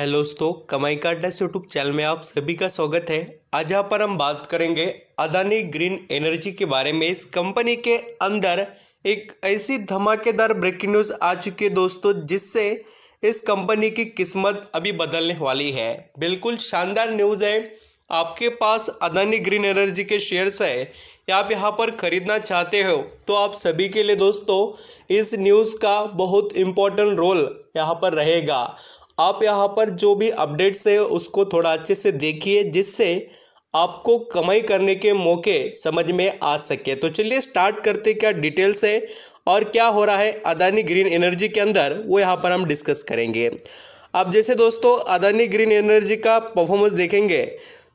hello दोस्तों कमाई का डेस्क यूट्यूब चैनल में आप सभी का स्वागत है आज यहाँ पर हम बात करेंगे अदानी ग्रीन एनर्जी के बारे में इस कंपनी के अंदर एक ऐसी धमाकेदार ब्रेकिंग न्यूज़ आ चुकी है दोस्तों जिससे इस कंपनी की किस्मत अभी बदलने वाली है बिल्कुल शानदार न्यूज़ है आपके पास अदानी ग्रीन एनर्जी के शेयर्स है या आप यहाँ पर ख़रीदना चाहते हो तो आप सभी के लिए दोस्तों इस न्यूज़ का बहुत इंपॉर्टेंट रोल यहाँ पर रहेगा आप यहाँ पर जो भी अपडेट्स है उसको थोड़ा अच्छे से देखिए जिससे आपको कमाई करने के मौके समझ में आ सके तो चलिए स्टार्ट करते क्या डिटेल्स है और क्या हो रहा है अदानी ग्रीन एनर्जी के अंदर वो यहाँ पर हम डिस्कस करेंगे अब जैसे दोस्तों अदानी ग्रीन एनर्जी का परफॉर्मेंस देखेंगे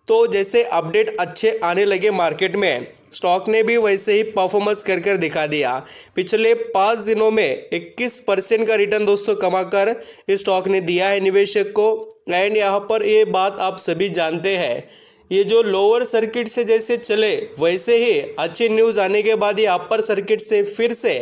तो जैसे अपडेट अच्छे आने लगे मार्केट में स्टॉक ने भी वैसे ही परफॉर्मेंस कर कर दिखा दिया पिछले पाँच दिनों में 21 परसेंट का रिटर्न दोस्तों कमाकर इस स्टॉक ने दिया है निवेशक को एंड यहाँ पर ये बात आप सभी जानते हैं ये जो लोअर सर्किट से जैसे चले वैसे ही अच्छी न्यूज़ आने के बाद ये अपर सर्किट से फिर से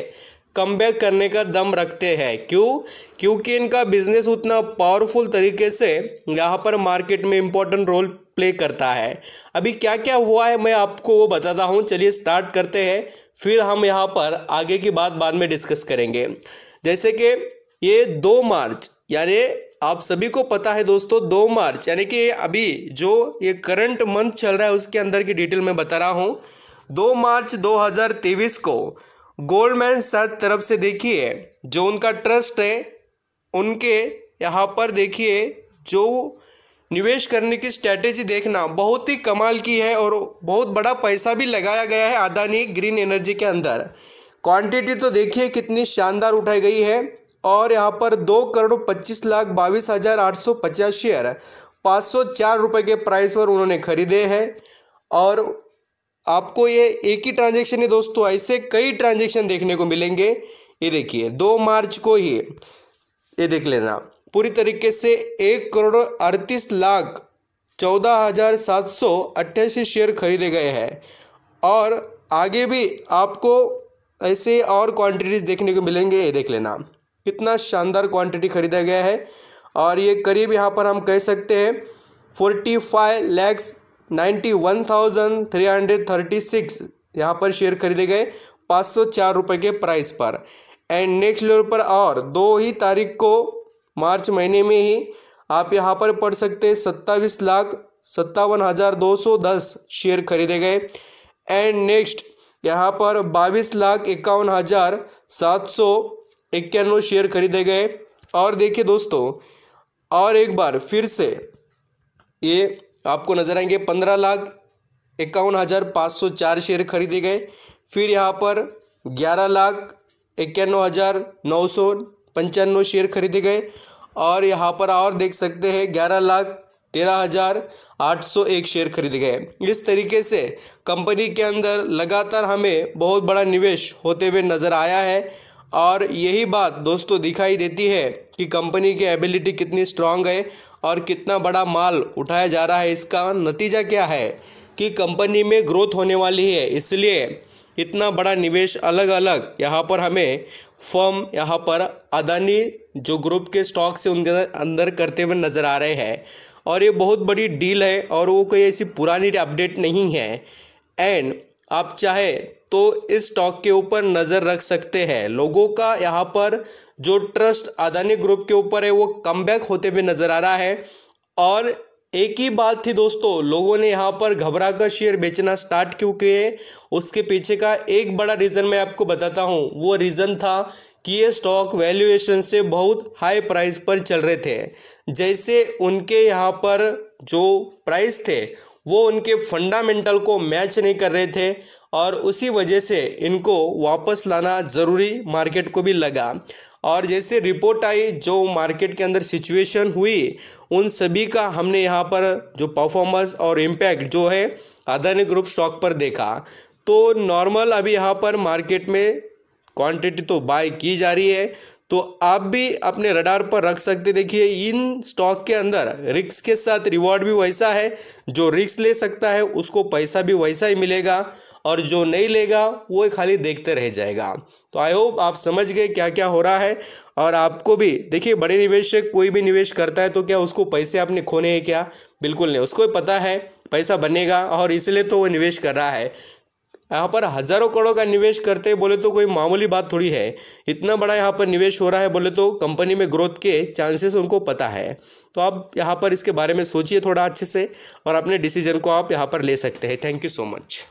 कम बैक करने का दम रखते हैं क्यों क्योंकि इनका बिजनेस उतना पावरफुल तरीके से यहाँ पर मार्केट में इम्पोर्टेंट रोल प्ले करता है अभी क्या क्या हुआ है मैं आपको वो बताता हूँ चलिए स्टार्ट करते हैं फिर हम यहाँ पर आगे की बात बाद में डिस्कस करेंगे जैसे कि ये दो मार्च यानी आप सभी को पता है दोस्तों दो मार्च यानी कि अभी जो ये करंट मंथ चल रहा है उसके अंदर की डिटेल मैं बता रहा हूँ दो मार्च 2023 को गोल्डमैन सच तरफ से देखिए जो उनका ट्रस्ट है उनके यहाँ पर देखिए जो निवेश करने की स्ट्रैटेजी देखना बहुत ही कमाल की है और बहुत बड़ा पैसा भी लगाया गया है अदानी ग्रीन एनर्जी के अंदर क्वांटिटी तो देखिए कितनी शानदार उठाई गई है और यहाँ पर दो करोड़ पच्चीस लाख बाईस हज़ार आठ सौ पचास शेयर पाँच सौ चार रुपये के प्राइस पर उन्होंने खरीदे हैं और आपको ये एक ही ट्रांजेक्शन है दोस्तों ऐसे कई ट्रांजेक्शन देखने को मिलेंगे ये देखिए दो मार्च को ही ये देख लेना पूरी तरीके से एक करोड़ अड़तीस लाख चौदह हज़ार सात सौ अट्ठासी शेयर खरीदे गए हैं और आगे भी आपको ऐसे और क्वांटिटीज़ देखने को मिलेंगे ये देख लेना कितना शानदार क्वांटिटी खरीदा गया है और ये करीब यहाँ पर हम कह सकते हैं forty five lakhs ninety one thousand three hundred thirty six यहाँ पर शेयर खरीदे गए पाँच सौ चार रुपये के प्राइस पर एंड नेक्स्ट लेवल पर और दो ही तारीख को मार्च महीने में ही आप यहाँ पर पढ़ सकते हैं सत्ताईस लाख सत्तावन हज़ार दो सौ दस शेयर खरीदे गए एंड नेक्स्ट यहाँ पर बाईस लाख इक्यावन हज़ार सात सौ इक्यानवे शेयर खरीदे गए और देखिए दोस्तों और एक बार फिर से ये आपको नज़र आएंगे पंद्रह लाख इक्यावन हज़ार पाँच सौ चार शेयर खरीदे गए फिर यहाँ पर ग्यारह लाख इक्यानवे हज़ार नौ सौ पंचानवे शेयर खरीदे गए और यहाँ पर और देख सकते हैं ग्यारह लाख तेरह हज़ार आठ सौ एक शेयर खरीदे गए इस तरीके से कंपनी के अंदर लगातार हमें बहुत बड़ा निवेश होते हुए नज़र आया है और यही बात दोस्तों दिखाई देती है कि कंपनी की एबिलिटी कितनी स्ट्रांग है और कितना बड़ा माल उठाया जा रहा है इसका नतीजा क्या है कि कंपनी में ग्रोथ होने वाली है इसलिए इतना बड़ा निवेश अलग अलग यहाँ पर हमें फर्म यहाँ पर अदानी जो ग्रुप के स्टॉक से उनके अंदर करते हुए नज़र आ रहे हैं और ये बहुत बड़ी डील है और वो कोई ऐसी पुरानी अपडेट नहीं है एंड आप चाहे तो इस स्टॉक के ऊपर नज़र रख सकते हैं लोगों का यहाँ पर जो ट्रस्ट अदानी ग्रुप के ऊपर है वो कम होते हुए नज़र आ रहा है और एक ही बात थी दोस्तों लोगों ने यहाँ पर घबरा कर शेयर बेचना स्टार्ट क्यों किए उसके पीछे का एक बड़ा रीज़न मैं आपको बताता हूँ वो रीज़न था कि ये स्टॉक वैल्यूएशन से बहुत हाई प्राइस पर चल रहे थे जैसे उनके यहाँ पर जो प्राइस थे वो उनके फंडामेंटल को मैच नहीं कर रहे थे और उसी वजह से इनको वापस लाना ज़रूरी मार्केट को भी लगा और जैसे रिपोर्ट आई जो मार्केट के अंदर सिचुएशन हुई उन सभी का हमने यहाँ पर जो परफॉर्मेंस और इम्पैक्ट जो है अदानी ग्रुप स्टॉक पर देखा तो नॉर्मल अभी यहाँ पर मार्केट में क्वांटिटी तो बाय की जा रही है तो आप भी अपने रडार पर रख सकते देखिए इन स्टॉक के अंदर रिक्स के साथ रिवॉर्ड भी वैसा है जो रिक्स ले सकता है उसको पैसा भी वैसा ही मिलेगा और जो नहीं लेगा वो खाली देखते रह जाएगा तो आई होप आप समझ गए क्या क्या हो रहा है और आपको भी देखिए बड़े निवेशक कोई भी निवेश करता है तो क्या उसको पैसे आपने खोने हैं क्या बिल्कुल नहीं उसको पता है पैसा बनेगा और इसलिए तो वो निवेश कर रहा है यहाँ पर हज़ारों करोड़ का निवेश करते बोले तो कोई मामूली बात थोड़ी है इतना बड़ा यहाँ पर निवेश हो रहा है बोले तो कंपनी में ग्रोथ के चांसेस उनको पता है तो आप यहाँ पर इसके बारे में सोचिए थोड़ा अच्छे से और अपने डिसीजन को आप यहाँ पर ले सकते हैं थैंक यू सो मच